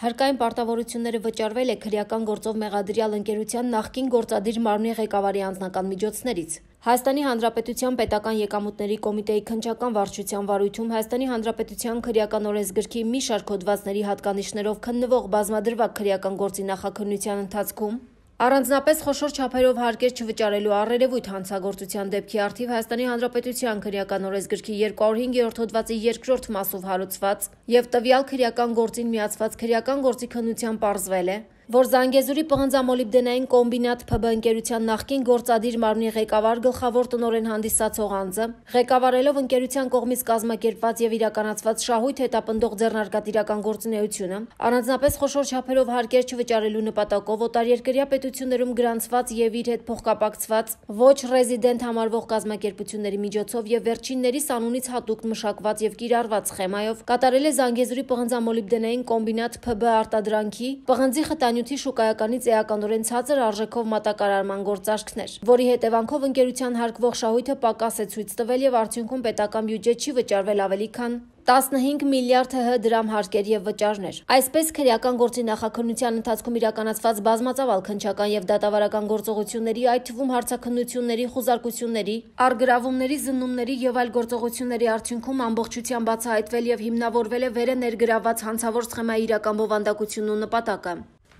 Հարկային պարտավորությունները վճարվել է քրեական գործով մեղադրյալ ընկերության նախկին գործադիր մարմնի ղեկավարի անձնական միջոցներից։ Հայաստանի Հանրապետության Պետական Եկամուտների Կոմիտեի քնչական վարչության վարույթում Հայաստանի Հանրապետության քրեական օրենսգրքի մի շարք հոդվածների հատկանիշներով քննվող բազմադրվակ քրեական գործի նախաքննության ընթացքում Առանձնապես խոշոր չափերով հարկեր չվճարելու առերևույթ հանցագործության դեպքի արդիվ Հայաստանի Հանրապետության քրեական օրենսգրքի 205-րդ հոդվածի 2-րդ մասով հարուցված եւ տվյալ քրեական գործին միացված քրեական գործի քննության պարզվել է, որ Զանգեզուրի պղնձամոլիբդենային կոմբինատ ՓԲ ընկերության նախկին գործադիր մարմնի ղեկավար գլխավոր տնորեն հանդիսացող անձը, ղեկավարելով ընկերության կողմից կազմակերպված եւ իրականացված շահույթ հետապնդող ձեռնարկատիրական գործունեությունը, առանձնապես խոշոր չափերով հարկեր չվճարելու նպատակով օտարերկրյա պետություններում գրանցված եւ իր հետ փոխկապակցված ոչ ռեզիդենտ համարվող կազմակերպությունների միջոցով եւ վերջիններիս անունից հատուկ մշակված եւ կիրառված սխեմայով կատարել է Զանգեզուրի պղնձամոլիբդենային կոմբինատ ՓԲ արտադրանքի, պղնձի խտանյութ Խոհանյութի շուկայականից էականորեն ցածր արժեքով մատակարարման գործարքներ, որի հետևանքով ընկերության հարկվող շահույթը պակաս է ցույց տվել եւ արդյունքում պետական բյուջե չի վճարվել ավելի քան 15 միլիարդ ՀՀ դրամ հարկեր եւ վճարներ։ Այսպես քրեական գործի նախաքննության ընթացքում իրականացված բազմածավալ քնչական եւ դատավարական գործողությունների, այդ թվում հարցաքննությունների, խուզարկությունների, արգրավումների, զննումների եւ այլ գործողությունների արդյունքում ամբողջությամբ բացահայտվել եւ հիմնավորվել է վերը ներգրաված հանցավոր սխեմայի իրական բովանդակությունն ու նպատակը։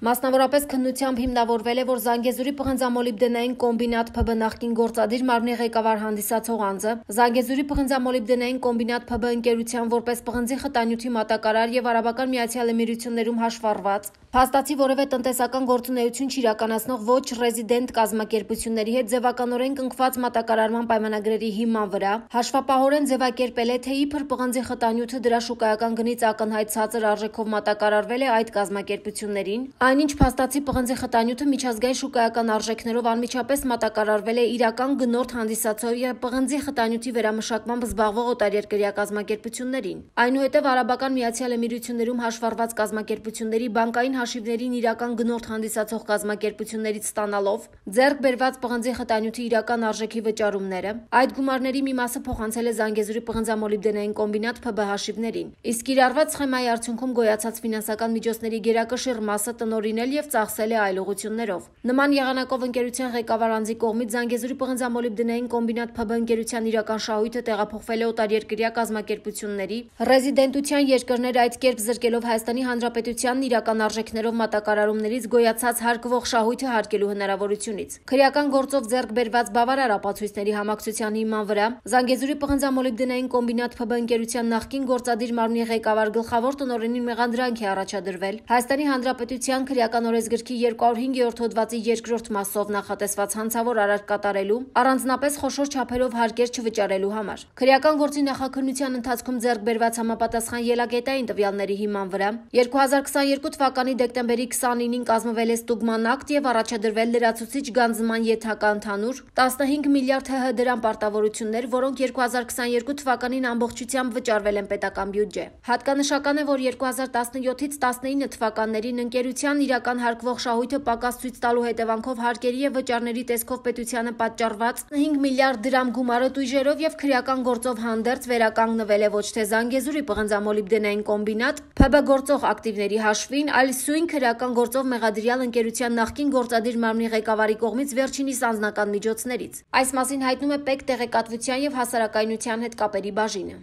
Մասնավորապես քննությամբ հիմնավորվել է, որ Զանգեզուրի պղնձամոլիբդենային կոմբինատ ՓԲ նախկին գործադիր մարմնի ղեկավար հանդիսացող անձը, Զանգեզուրի պղնձամոլիբդենային կոմբինատ ՓԲ ընկերության որպես պղնձի խտանյութի մատակարար եւ Արաբական Միացյալ Էմիրություններում հաշվառված Փաստացի որևէ տնտեսական գործունեություն չիրականացնող ոչ ռեզիդենտ կազմակերպությունների հետ ձևականորեն կնքված մատակարարման պայմանագրերի հիման վրա հաշվապահորեն ձևակերպել է, թե իբր պղնձի խտանյութը դրա շուկայական գնից ակնհայտ ցածր արժեքով մատակարարվել է այդ կազմակերպություններին, Այն ինչ փաստացի պղնձի խտանյութը միջազգային շուկայական արժեքներով անմիջապես մատակարարվել է իրական գնորդ հանդիսացող եւ պղնձի խտանյութի վերամշակմամբ զբաղվող օտարերկրյա կազմակերպություններին։ Այնուհետև Արաբական Միացյալ Էմիրություններում հաշվառված կազմակերպությունների բանկային հաշիվներին իրական գնորդ հանդիսացող կազմակերպություններից ստանալով ձեռք բերված պղնձի խտանյութի իրական արժեքի վճարումները, այդ գումարների մի մասը փոխանցել է Զանգեզուրի պղնձամոլիբդենային կոմբինատ ՓԲ հաշիվներին։ Իսկ իրարված սխեմայի արդյունքում գոյացած ֆինանսական միջոցների գերակշիռ մասը տնօրեն անօրինել եւ ծախսել է այլ ուղություններով։ Նման եղանակով ընկերության ղեկավար անձի կողմից Զանգեզուրի պղնձամոլիբդենային կոմբինատ ՓԲ ընկերության իրական շահույթը տեղափոխվել է օտարերկրյա կազմակերպությունների ռեզիդենտության երկրներ այդ կերպ զրկելով Հայաստանի Հանրապետությանն իրական արժեքներով մատակարարումներից գոյացած հարկվող շահույթը հարկելու հնարավորությունից։ Քրեական գործով ձեռք բերված Բավարար ապացույցների համակցության հիման վրա Զանգեզուրի պղնձամոլիբդենային կոմբինատ ՓԲ ընկերության նախկին գործադիր մարմնի ղեկավար գլխավոր տնօրենին մեղադրանք է առաջադրվել Հայաստանի Հանրապետության Քրեական օրենսգրքի 205-րդ հոդվածի երկրորդ մասով նախատեսված հանցավոր արարք կատարելու առանձնապես խոշոր չափերով հարկեր չվճարելու համար։ Քրեական գործի նախաքննության ընթացքում ձեռք բերված համապատասխան ելակետային տվյալների հիման վրա 2022 թվականի դեկտեմբերի 29-ին կազմվել է ստուգման ակտ եւ առաջադրվել լրացուցիչ գանձման եթակա ընդհանուր 15 միլիարդ ՀՀ դրամ պարտավորություններ, որոնք 2022 թվականին ամբողջությամբ վճարվել են պետական բյուջե։ Հատկանշական է, որ 2017-ից 19 թվականներին ընկերության Կոռուպցիան իրականհարկվող շահույթը պակաս ցույց տալու հետևանքով հարկերի եւ վճարների տեսքով պետությանը պատճառված 5 միլիարդ դրամ գումարը տույժերով եւ քրեական գործով հանդերձ վերականգնվել է ոչ թե Զանգեզուրի պղնձամոլիբդենային կոմբինատ ՓԲ գործող ակտիվների հաշվին, այլ սույն քրեական գործով մեղադրյալ ընկերության նախկին գործադիր մարմնի ղեկավարի կողմից վերջինիս անձնական միջոցներից։ Այս մասին հայտնում է ՊԵԿ տեղեկատվության եւ հասարակայնության հետ կապերի բաժինը։